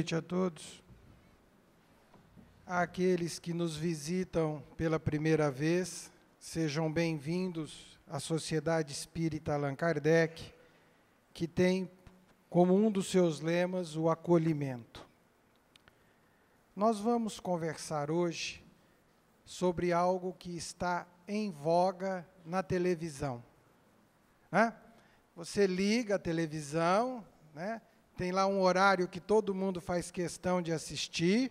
noite a todos. Aqueles que nos visitam pela primeira vez, sejam bem-vindos à Sociedade Espírita Allan Kardec, que tem como um dos seus lemas o acolhimento. Nós vamos conversar hoje sobre algo que está em voga na televisão. Né? Você liga a televisão, né? Tem lá um horário que todo mundo faz questão de assistir.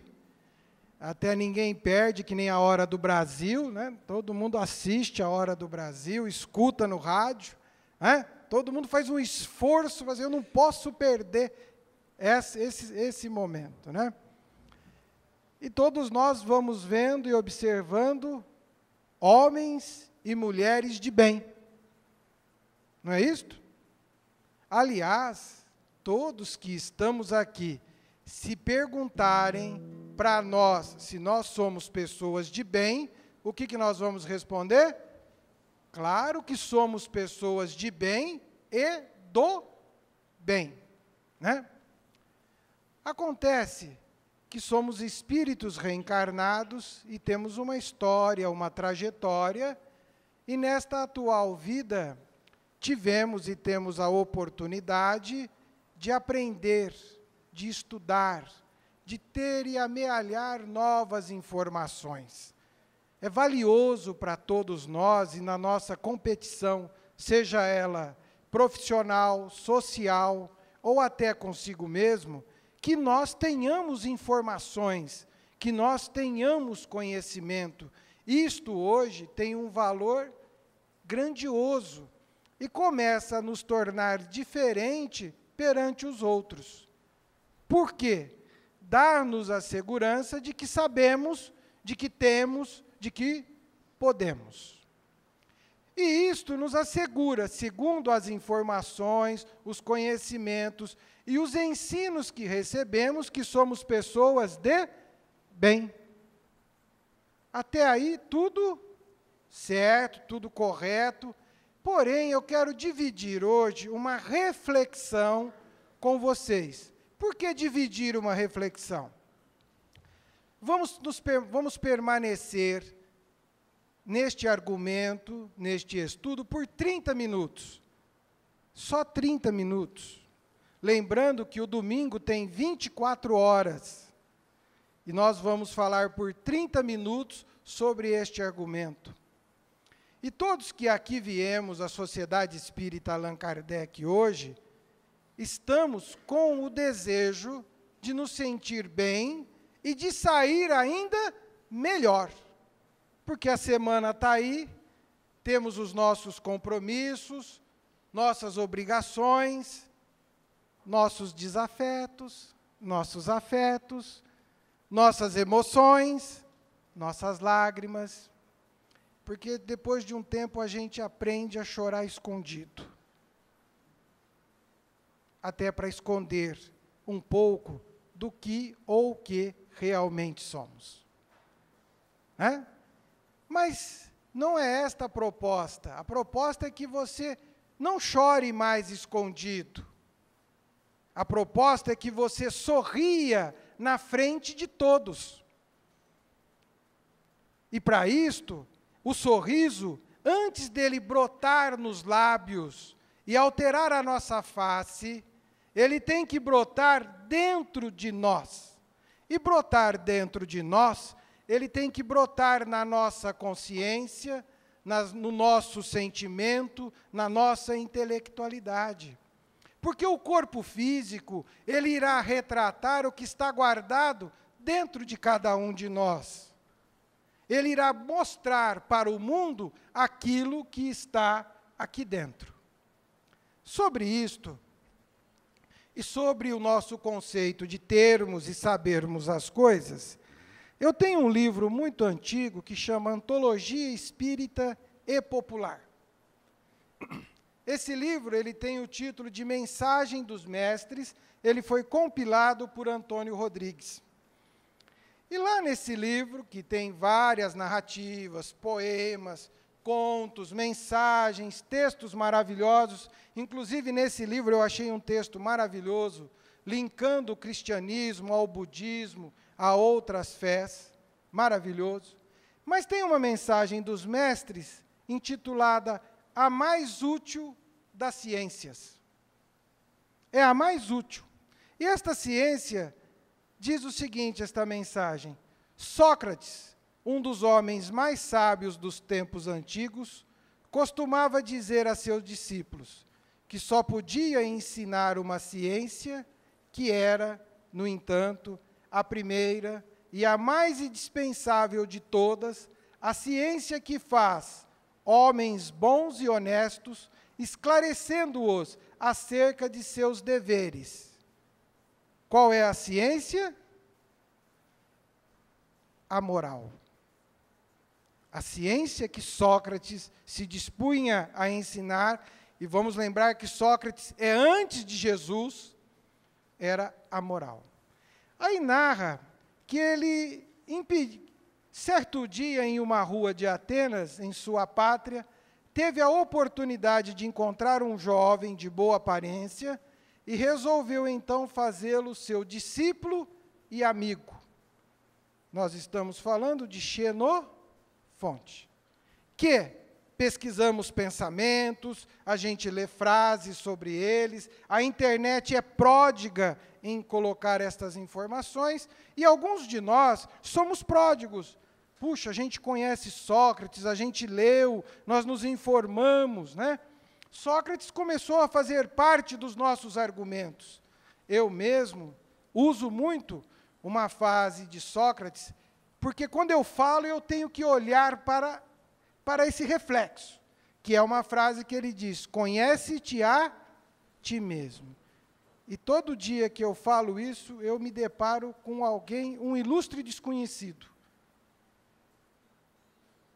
Até ninguém perde, que nem a hora do Brasil, né? Todo mundo assiste a hora do Brasil, escuta no rádio, né? Todo mundo faz um esforço, mas eu não posso perder esse, esse, esse momento, né? E todos nós vamos vendo e observando homens e mulheres de bem. Não é isto? Aliás, todos que estamos aqui, se perguntarem para nós se nós somos pessoas de bem, o que, que nós vamos responder? Claro que somos pessoas de bem e do bem. Né? Acontece que somos espíritos reencarnados e temos uma história, uma trajetória, e nesta atual vida tivemos e temos a oportunidade de aprender, de estudar, de ter e amealhar novas informações. É valioso para todos nós e na nossa competição, seja ela profissional, social ou até consigo mesmo, que nós tenhamos informações, que nós tenhamos conhecimento. Isto hoje tem um valor grandioso e começa a nos tornar diferente perante os outros. Por quê? Dar-nos a segurança de que sabemos, de que temos, de que podemos. E isto nos assegura, segundo as informações, os conhecimentos e os ensinos que recebemos, que somos pessoas de bem. Até aí, tudo certo, tudo correto, Porém, eu quero dividir hoje uma reflexão com vocês. Por que dividir uma reflexão? Vamos, nos, vamos permanecer neste argumento, neste estudo, por 30 minutos. Só 30 minutos. Lembrando que o domingo tem 24 horas. E nós vamos falar por 30 minutos sobre este argumento. E todos que aqui viemos à Sociedade Espírita Allan Kardec hoje, estamos com o desejo de nos sentir bem e de sair ainda melhor. Porque a semana está aí, temos os nossos compromissos, nossas obrigações, nossos desafetos, nossos afetos, nossas emoções, nossas lágrimas, porque depois de um tempo a gente aprende a chorar escondido até para esconder um pouco do que ou que realmente somos. Né? Mas não é esta a proposta. A proposta é que você não chore mais escondido. A proposta é que você sorria na frente de todos. E para isto, o sorriso, antes dele brotar nos lábios e alterar a nossa face, ele tem que brotar dentro de nós. E brotar dentro de nós, ele tem que brotar na nossa consciência, nas, no nosso sentimento, na nossa intelectualidade. Porque o corpo físico, ele irá retratar o que está guardado dentro de cada um de nós ele irá mostrar para o mundo aquilo que está aqui dentro. Sobre isto, e sobre o nosso conceito de termos e sabermos as coisas, eu tenho um livro muito antigo que chama Antologia Espírita e Popular. Esse livro ele tem o título de Mensagem dos Mestres, ele foi compilado por Antônio Rodrigues. E lá nesse livro, que tem várias narrativas, poemas, contos, mensagens, textos maravilhosos, inclusive nesse livro eu achei um texto maravilhoso linkando o cristianismo ao budismo, a outras fés, maravilhoso. Mas tem uma mensagem dos mestres intitulada A Mais Útil das Ciências. É a mais útil. E esta ciência diz o seguinte: esta mensagem. Sócrates, um dos homens mais sábios dos tempos antigos, costumava dizer a seus discípulos que só podia ensinar uma ciência que era, no entanto, a primeira e a mais indispensável de todas, a ciência que faz homens bons e honestos, esclarecendo-os acerca de seus deveres qual é a ciência? A moral. A ciência que Sócrates se dispunha a ensinar, e vamos lembrar que Sócrates é antes de Jesus, era a moral. Aí narra que ele, certo dia, em uma rua de Atenas, em sua pátria, teve a oportunidade de encontrar um jovem de boa aparência e resolveu então fazê-lo seu discípulo e amigo. Nós estamos falando de Xenofonte, que pesquisamos pensamentos, a gente lê frases sobre eles, a internet é pródiga em colocar estas informações, e alguns de nós somos pródigos. Puxa, a gente conhece Sócrates, a gente leu, nós nos informamos, né? Sócrates começou a fazer parte dos nossos argumentos. Eu mesmo uso muito uma frase de Sócrates, porque quando eu falo, eu tenho que olhar para, para esse reflexo, que é uma frase que ele diz: Conhece-te a ti mesmo. E todo dia que eu falo isso, eu me deparo com alguém, um ilustre desconhecido,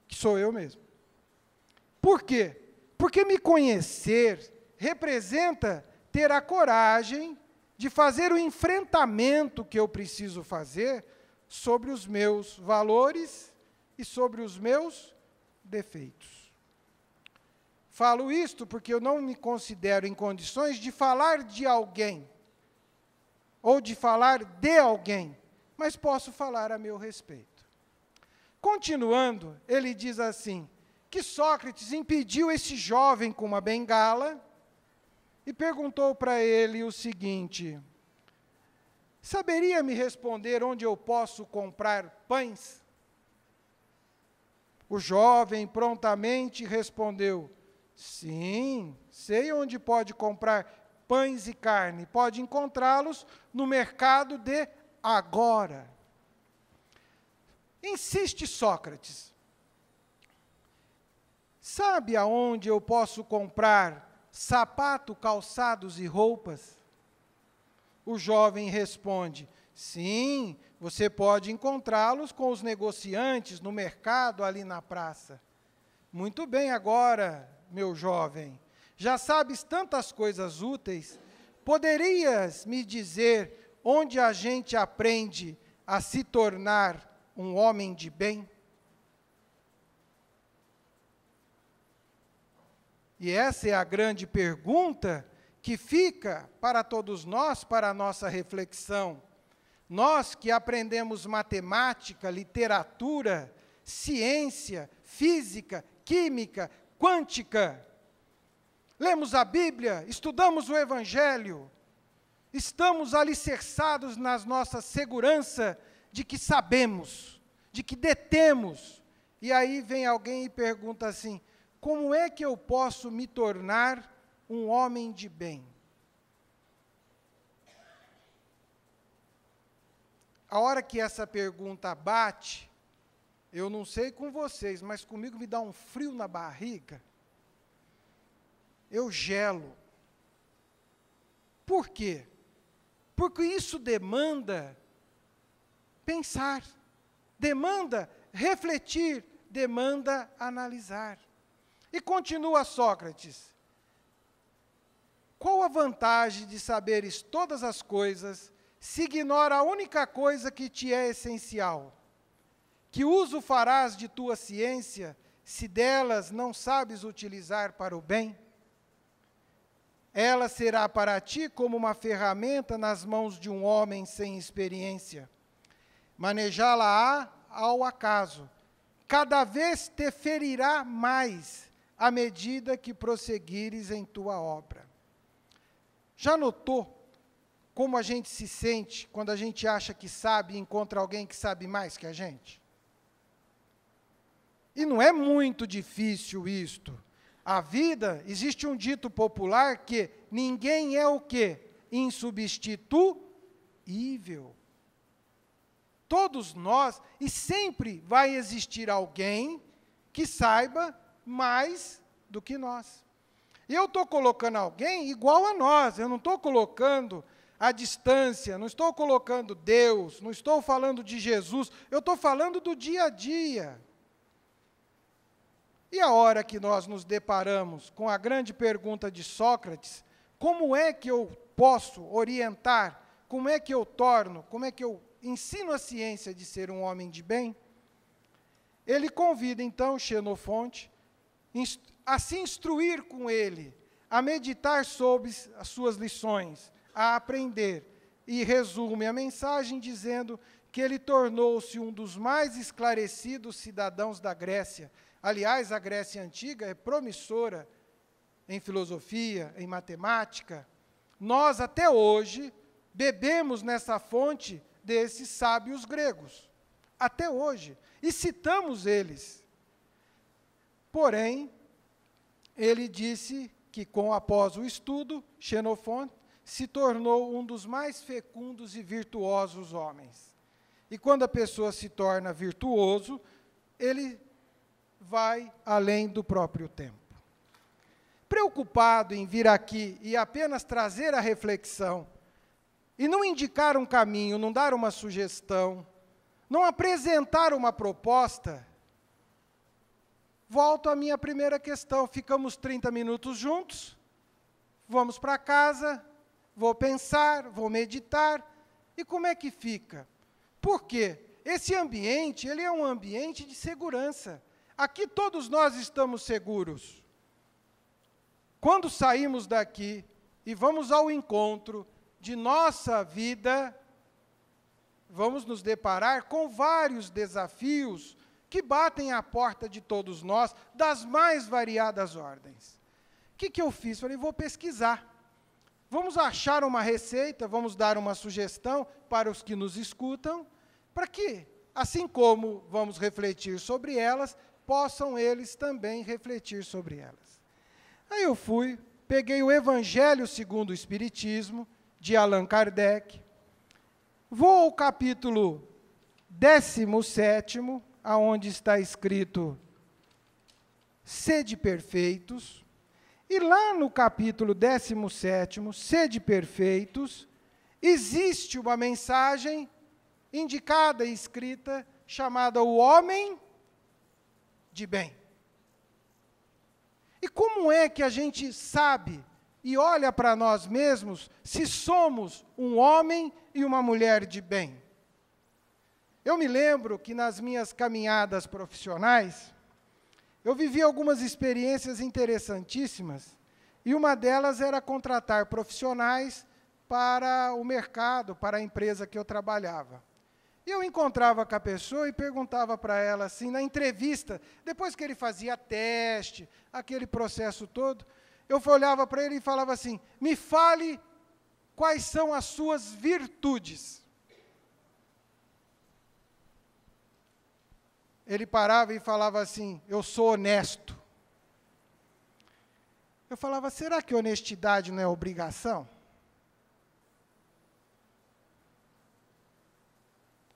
que sou eu mesmo. Por quê? Porque me conhecer representa ter a coragem de fazer o enfrentamento que eu preciso fazer sobre os meus valores e sobre os meus defeitos. Falo isto porque eu não me considero em condições de falar de alguém ou de falar de alguém, mas posso falar a meu respeito. Continuando, ele diz assim: que Sócrates impediu esse jovem com uma bengala e perguntou para ele o seguinte: Saberia me responder onde eu posso comprar pães? O jovem prontamente respondeu: Sim, sei onde pode comprar pães e carne. Pode encontrá-los no mercado de agora. Insiste Sócrates. Sabe aonde eu posso comprar sapato, calçados e roupas? O jovem responde: Sim, você pode encontrá-los com os negociantes no mercado ali na praça. Muito bem, agora, meu jovem, já sabes tantas coisas úteis, poderias me dizer onde a gente aprende a se tornar um homem de bem? E essa é a grande pergunta que fica para todos nós, para a nossa reflexão. Nós que aprendemos matemática, literatura, ciência, física, química, quântica, lemos a Bíblia, estudamos o Evangelho, estamos alicerçados na nossa segurança de que sabemos, de que detemos. E aí vem alguém e pergunta assim: como é que eu posso me tornar um homem de bem? A hora que essa pergunta bate, eu não sei com vocês, mas comigo me dá um frio na barriga. Eu gelo. Por quê? Porque isso demanda pensar, demanda refletir, demanda analisar. E continua Sócrates. Qual a vantagem de saberes todas as coisas se ignora a única coisa que te é essencial? Que uso farás de tua ciência se delas não sabes utilizar para o bem? Ela será para ti como uma ferramenta nas mãos de um homem sem experiência. Manejá-la-á ao acaso. Cada vez te ferirá mais à medida que prosseguires em tua obra. Já notou como a gente se sente quando a gente acha que sabe e encontra alguém que sabe mais que a gente? E não é muito difícil isto. A vida, existe um dito popular que ninguém é o quê? Insubstituível. Todos nós, e sempre vai existir alguém que saiba mais do que nós. Eu estou colocando alguém igual a nós, eu não estou colocando a distância, não estou colocando Deus, não estou falando de Jesus, eu estou falando do dia a dia. E a hora que nós nos deparamos com a grande pergunta de Sócrates, como é que eu posso orientar, como é que eu torno, como é que eu ensino a ciência de ser um homem de bem? Ele convida então Xenofonte a se instruir com ele, a meditar sobre as suas lições, a aprender. E resume a mensagem dizendo que ele tornou-se um dos mais esclarecidos cidadãos da Grécia. Aliás, a Grécia antiga é promissora em filosofia, em matemática. Nós, até hoje, bebemos nessa fonte desses sábios gregos. Até hoje. E citamos eles. Porém, ele disse que, com após o estudo, Xenofonte se tornou um dos mais fecundos e virtuosos homens. E quando a pessoa se torna virtuoso, ele vai além do próprio tempo. Preocupado em vir aqui e apenas trazer a reflexão, e não indicar um caminho, não dar uma sugestão, não apresentar uma proposta, Volto à minha primeira questão. Ficamos 30 minutos juntos, vamos para casa, vou pensar, vou meditar. E como é que fica? Por quê? Esse ambiente, ele é um ambiente de segurança. Aqui todos nós estamos seguros. Quando saímos daqui e vamos ao encontro de nossa vida, vamos nos deparar com vários desafios, que batem à porta de todos nós, das mais variadas ordens. O que, que eu fiz? Falei, vou pesquisar. Vamos achar uma receita, vamos dar uma sugestão para os que nos escutam, para que, assim como vamos refletir sobre elas, possam eles também refletir sobre elas. Aí eu fui, peguei o Evangelho segundo o Espiritismo, de Allan Kardec, vou ao capítulo 17, aonde está escrito sede perfeitos, e lá no capítulo 17, sede perfeitos, existe uma mensagem indicada e escrita chamada o homem de bem. E como é que a gente sabe e olha para nós mesmos se somos um homem e uma mulher de bem? Eu me lembro que nas minhas caminhadas profissionais, eu vivi algumas experiências interessantíssimas, e uma delas era contratar profissionais para o mercado, para a empresa que eu trabalhava. E eu encontrava com a pessoa e perguntava para ela assim, na entrevista, depois que ele fazia teste, aquele processo todo, eu olhava para ele e falava assim: me fale quais são as suas virtudes. ele parava e falava assim: Eu sou honesto. Eu falava: será que honestidade não é obrigação?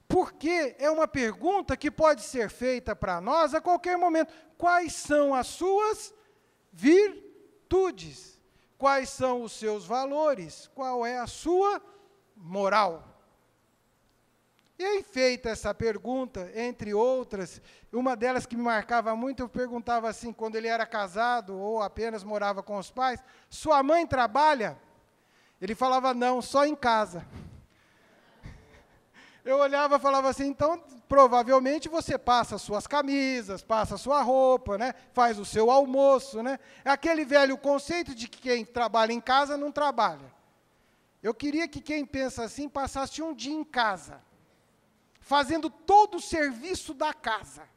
Porque é uma pergunta que pode ser feita para nós a qualquer momento. Quais são as suas virtudes? Quais são os seus valores? Qual é a sua moral? E aí, feita essa pergunta, entre outras, uma delas que me marcava muito, eu perguntava assim, quando ele era casado ou apenas morava com os pais: Sua mãe trabalha? Ele falava: Não, só em casa. Eu olhava e falava assim, então provavelmente você passa suas camisas, passa sua roupa, né? faz o seu almoço. Né? É aquele velho conceito de que quem trabalha em casa não trabalha. Eu queria que quem pensa assim passasse um dia em casa fazendo todo o serviço da casa,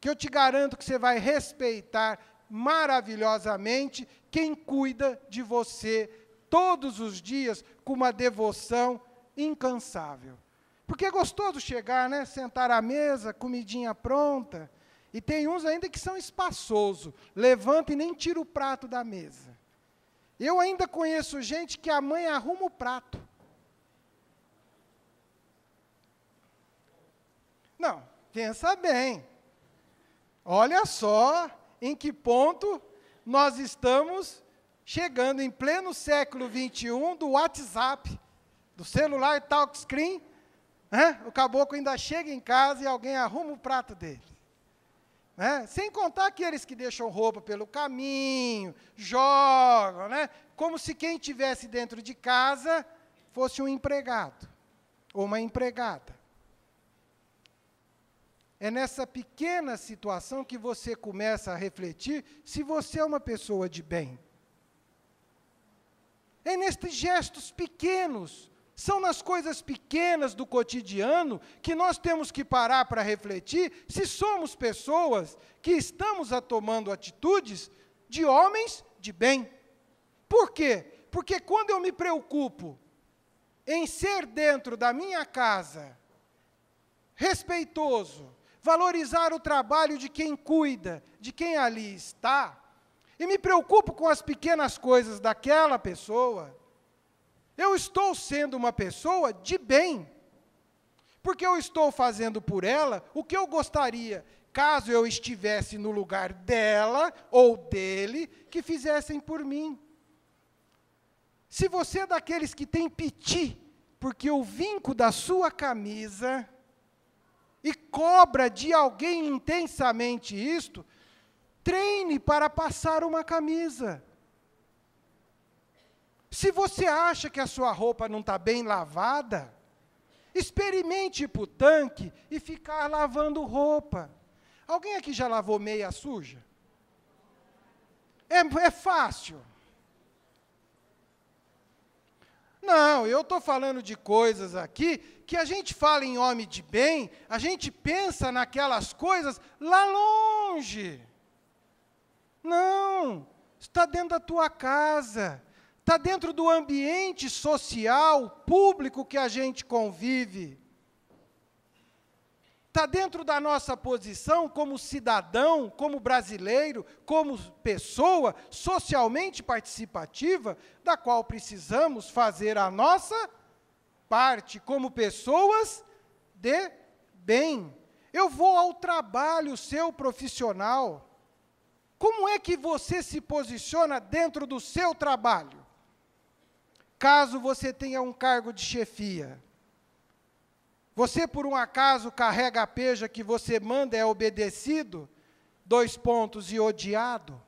que eu te garanto que você vai respeitar maravilhosamente quem cuida de você todos os dias com uma devoção incansável. Porque é gostoso chegar, né? Sentar à mesa, comidinha pronta. E tem uns ainda que são espaçoso, levanta e nem tira o prato da mesa. Eu ainda conheço gente que a mãe arruma o prato. Não, pensa bem. Olha só em que ponto nós estamos chegando em pleno século XXI do WhatsApp, do celular touchscreen. Né? O caboclo ainda chega em casa e alguém arruma o prato dele. Né? Sem contar aqueles que deixam roupa pelo caminho, jogam, né? como se quem estivesse dentro de casa fosse um empregado ou uma empregada. É nessa pequena situação que você começa a refletir se você é uma pessoa de bem. É nestes gestos pequenos, são nas coisas pequenas do cotidiano que nós temos que parar para refletir se somos pessoas que estamos tomando atitudes de homens de bem. Por quê? Porque quando eu me preocupo em ser dentro da minha casa respeitoso, valorizar o trabalho de quem cuida, de quem ali está, e me preocupo com as pequenas coisas daquela pessoa, eu estou sendo uma pessoa de bem, porque eu estou fazendo por ela o que eu gostaria, caso eu estivesse no lugar dela ou dele, que fizessem por mim. Se você é daqueles que tem piti, porque o vinco da sua camisa e cobra de alguém intensamente isto, treine para passar uma camisa. Se você acha que a sua roupa não está bem lavada, experimente ir para o tanque e ficar lavando roupa. Alguém aqui já lavou meia suja? É, é fácil. Não, eu estou falando de coisas aqui que a gente fala em homem de bem, a gente pensa naquelas coisas lá longe. Não, está dentro da tua casa, está dentro do ambiente social, público que a gente convive. Está dentro da nossa posição como cidadão, como brasileiro, como pessoa socialmente participativa, da qual precisamos fazer a nossa parte como pessoas de bem. Eu vou ao trabalho seu profissional. Como é que você se posiciona dentro do seu trabalho? Caso você tenha um cargo de chefia, você por um acaso carrega a peja que você manda é obedecido, dois pontos e odiado?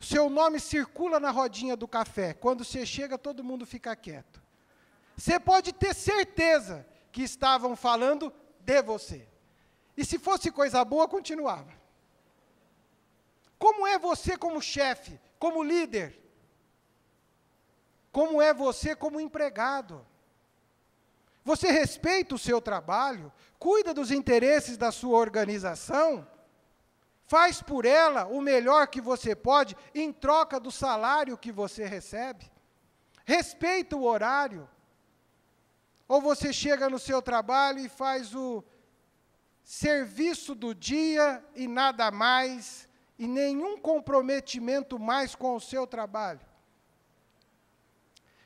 Seu nome circula na rodinha do café. Quando você chega, todo mundo fica quieto. Você pode ter certeza que estavam falando de você. E se fosse coisa boa, continuava. Como é você como chefe, como líder? Como é você como empregado? Você respeita o seu trabalho, cuida dos interesses da sua organização, Faz por ela o melhor que você pode em troca do salário que você recebe. Respeita o horário. Ou você chega no seu trabalho e faz o serviço do dia e nada mais, e nenhum comprometimento mais com o seu trabalho.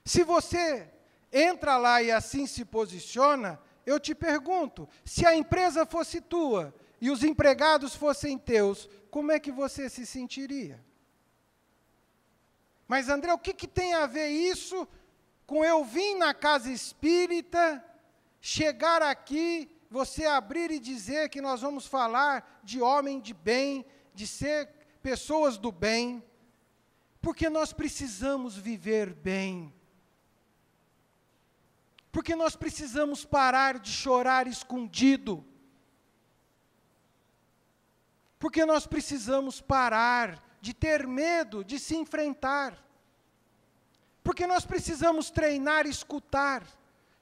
Se você entra lá e assim se posiciona, eu te pergunto: se a empresa fosse tua, e os empregados fossem teus, como é que você se sentiria? Mas, André, o que, que tem a ver isso com eu vir na casa espírita, chegar aqui, você abrir e dizer que nós vamos falar de homem de bem, de ser pessoas do bem? Porque nós precisamos viver bem. Porque nós precisamos parar de chorar escondido. Porque nós precisamos parar de ter medo de se enfrentar. Porque nós precisamos treinar escutar.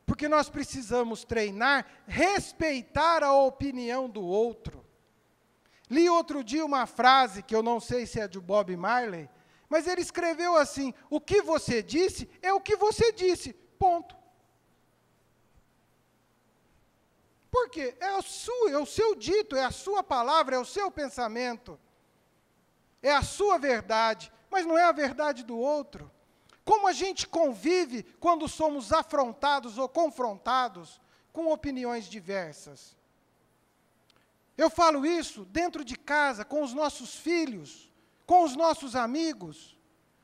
Porque nós precisamos treinar respeitar a opinião do outro. Li outro dia uma frase que eu não sei se é de Bob Marley, mas ele escreveu assim: O que você disse é o que você disse. Ponto. Por quê? É, é o seu dito, é a sua palavra, é o seu pensamento. É a sua verdade, mas não é a verdade do outro. Como a gente convive quando somos afrontados ou confrontados com opiniões diversas? Eu falo isso dentro de casa, com os nossos filhos, com os nossos amigos.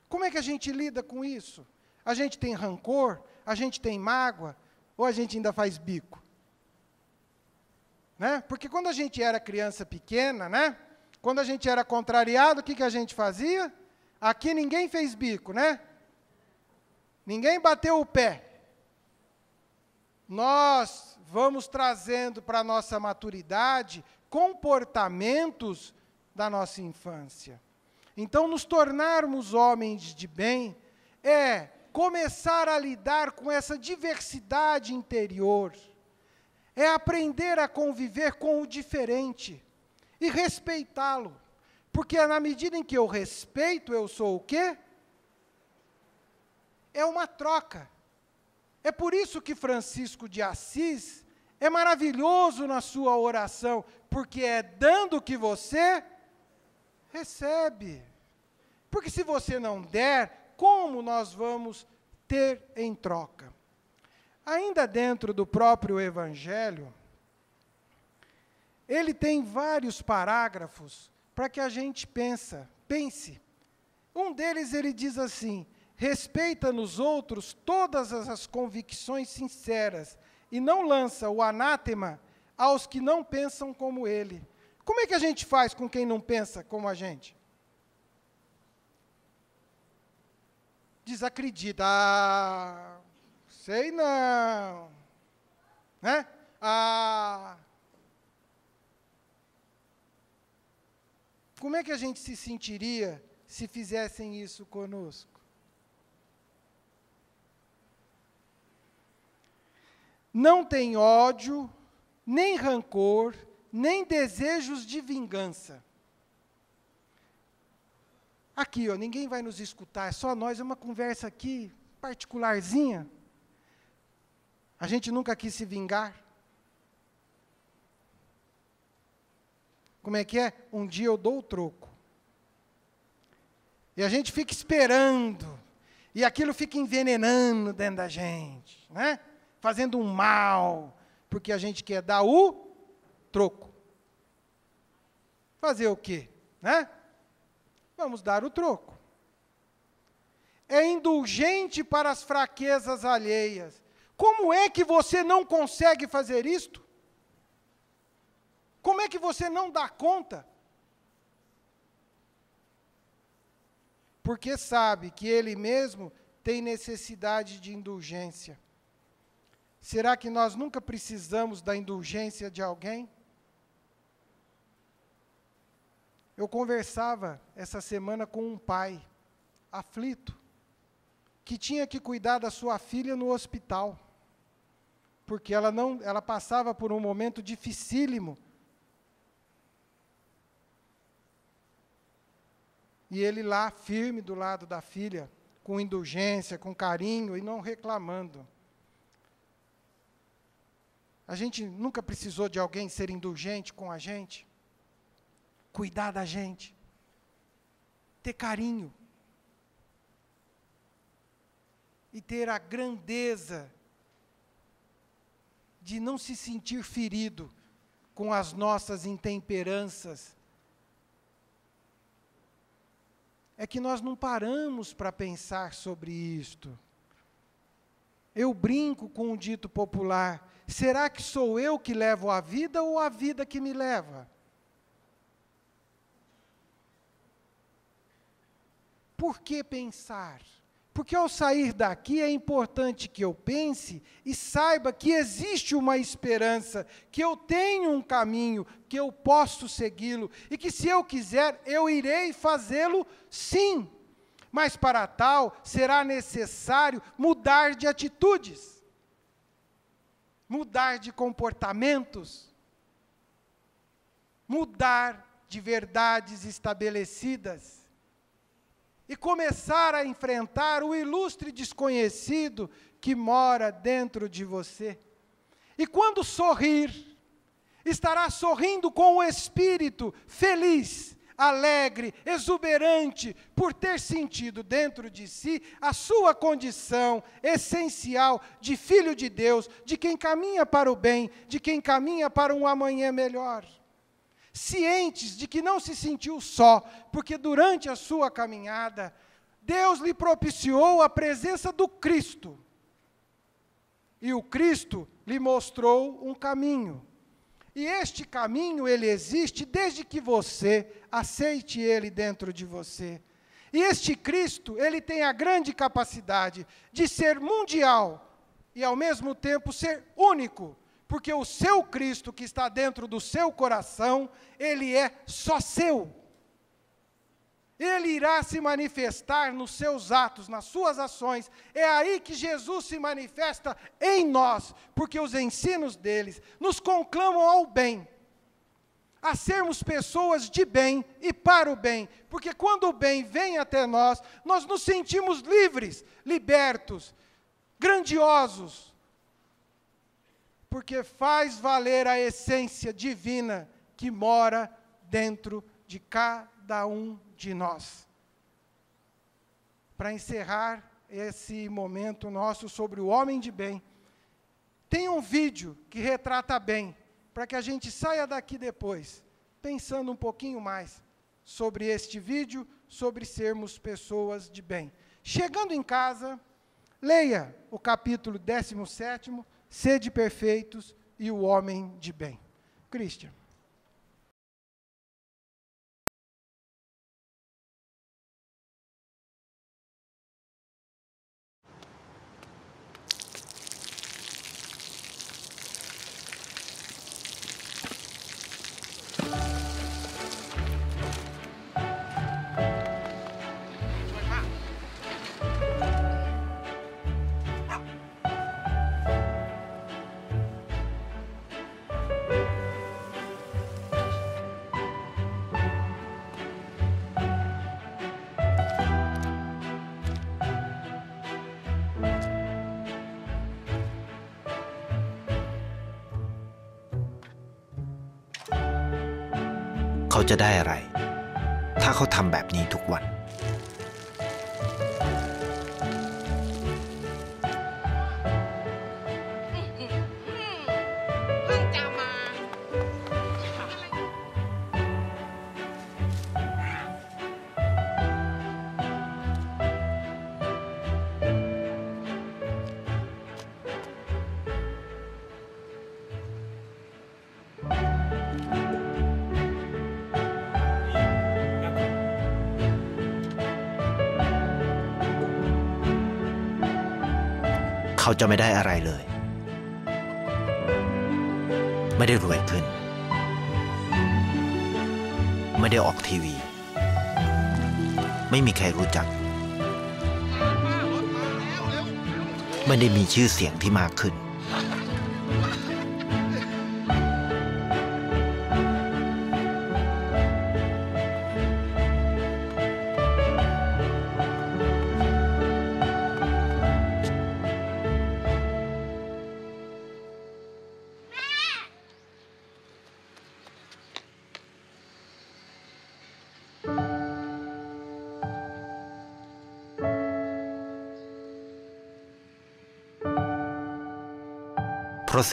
Como é que a gente lida com isso? A gente tem rancor, a gente tem mágoa, ou a gente ainda faz bico? Né? Porque quando a gente era criança pequena, né? quando a gente era contrariado, o que, que a gente fazia? Aqui ninguém fez bico, né? Ninguém bateu o pé. Nós vamos trazendo para a nossa maturidade comportamentos da nossa infância. Então, nos tornarmos homens de bem é começar a lidar com essa diversidade interior é aprender a conviver com o diferente e respeitá-lo. Porque na medida em que eu respeito, eu sou o quê? É uma troca. É por isso que Francisco de Assis é maravilhoso na sua oração, porque é dando que você recebe. Porque se você não der, como nós vamos ter em troca? Ainda dentro do próprio Evangelho, ele tem vários parágrafos para que a gente pensa, pense. Um deles ele diz assim: respeita nos outros todas as convicções sinceras e não lança o anátema aos que não pensam como ele. Como é que a gente faz com quem não pensa como a gente? Desacredita. Ah, Sei não. Né? Ah, como é que a gente se sentiria se fizessem isso conosco? Não tem ódio, nem rancor, nem desejos de vingança. Aqui, ó, ninguém vai nos escutar, é só nós, é uma conversa aqui particularzinha. A gente nunca quis se vingar. Como é que é? Um dia eu dou o troco. E a gente fica esperando. E aquilo fica envenenando dentro da gente, né? Fazendo um mal, porque a gente quer dar o troco. Fazer o quê, né? Vamos dar o troco. É indulgente para as fraquezas alheias. Como é que você não consegue fazer isto? Como é que você não dá conta? Porque sabe que ele mesmo tem necessidade de indulgência. Será que nós nunca precisamos da indulgência de alguém? Eu conversava essa semana com um pai aflito que tinha que cuidar da sua filha no hospital porque ela não, ela passava por um momento dificílimo. E ele lá firme do lado da filha, com indulgência, com carinho e não reclamando. A gente nunca precisou de alguém ser indulgente com a gente, cuidar da gente, ter carinho e ter a grandeza de não se sentir ferido com as nossas intemperanças, é que nós não paramos para pensar sobre isto. Eu brinco com o dito popular: será que sou eu que levo a vida ou a vida que me leva? Por que pensar? Porque ao sair daqui é importante que eu pense e saiba que existe uma esperança, que eu tenho um caminho, que eu posso segui-lo e que se eu quiser, eu irei fazê-lo sim. Mas para tal será necessário mudar de atitudes, mudar de comportamentos, mudar de verdades estabelecidas e começar a enfrentar o ilustre desconhecido que mora dentro de você. E quando sorrir, estará sorrindo com o espírito feliz, alegre, exuberante, por ter sentido dentro de si a sua condição essencial de filho de Deus, de quem caminha para o bem, de quem caminha para um amanhã melhor cientes de que não se sentiu só, porque durante a sua caminhada, Deus lhe propiciou a presença do Cristo. E o Cristo lhe mostrou um caminho. E este caminho ele existe desde que você aceite ele dentro de você. E este Cristo, ele tem a grande capacidade de ser mundial e ao mesmo tempo ser único, porque o seu Cristo que está dentro do seu coração, ele é só seu. Ele irá se manifestar nos seus atos, nas suas ações. É aí que Jesus se manifesta em nós, porque os ensinos deles nos conclamam ao bem, a sermos pessoas de bem e para o bem, porque quando o bem vem até nós, nós nos sentimos livres, libertos, grandiosos porque faz valer a essência divina que mora dentro de cada um de nós. Para encerrar esse momento nosso sobre o homem de bem, tem um vídeo que retrata bem, para que a gente saia daqui depois, pensando um pouquinho mais sobre este vídeo, sobre sermos pessoas de bem. Chegando em casa, leia o capítulo 17 sede perfeitos e o homem de bem. Christian. าจะได้อะไร ถ้าเขาทำแบบนี้ทุกวันจะไม่ได้อะไรเลย ไม่ได้รวยขึ้น ไม่ได้ออกทีวี ไม่มีใครรู้จักไม่ได้มีชื่อเสียงที่มากขึ้น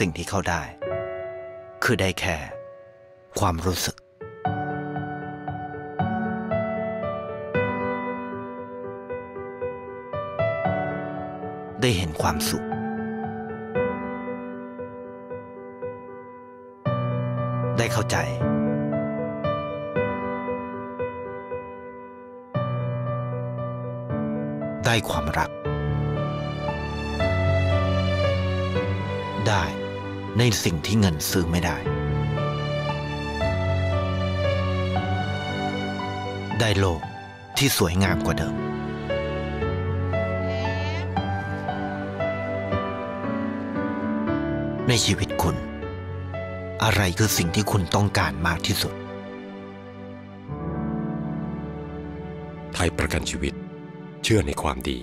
สิ่งที่เขาได้ คือได้แค่ ความรู้สึก ได้เห็นความสุข ได้เข้าใจ ได้ความรักได้ในสิ่งที่เงินซื้อไม่ได้ได้โลกที่สวยงามกว่าเดิม ในชีวิตคุณ อะไรคือสิ่งที่คุณต้องการมากที่สุด ไทยประกันชีวิตเชื่อในความดี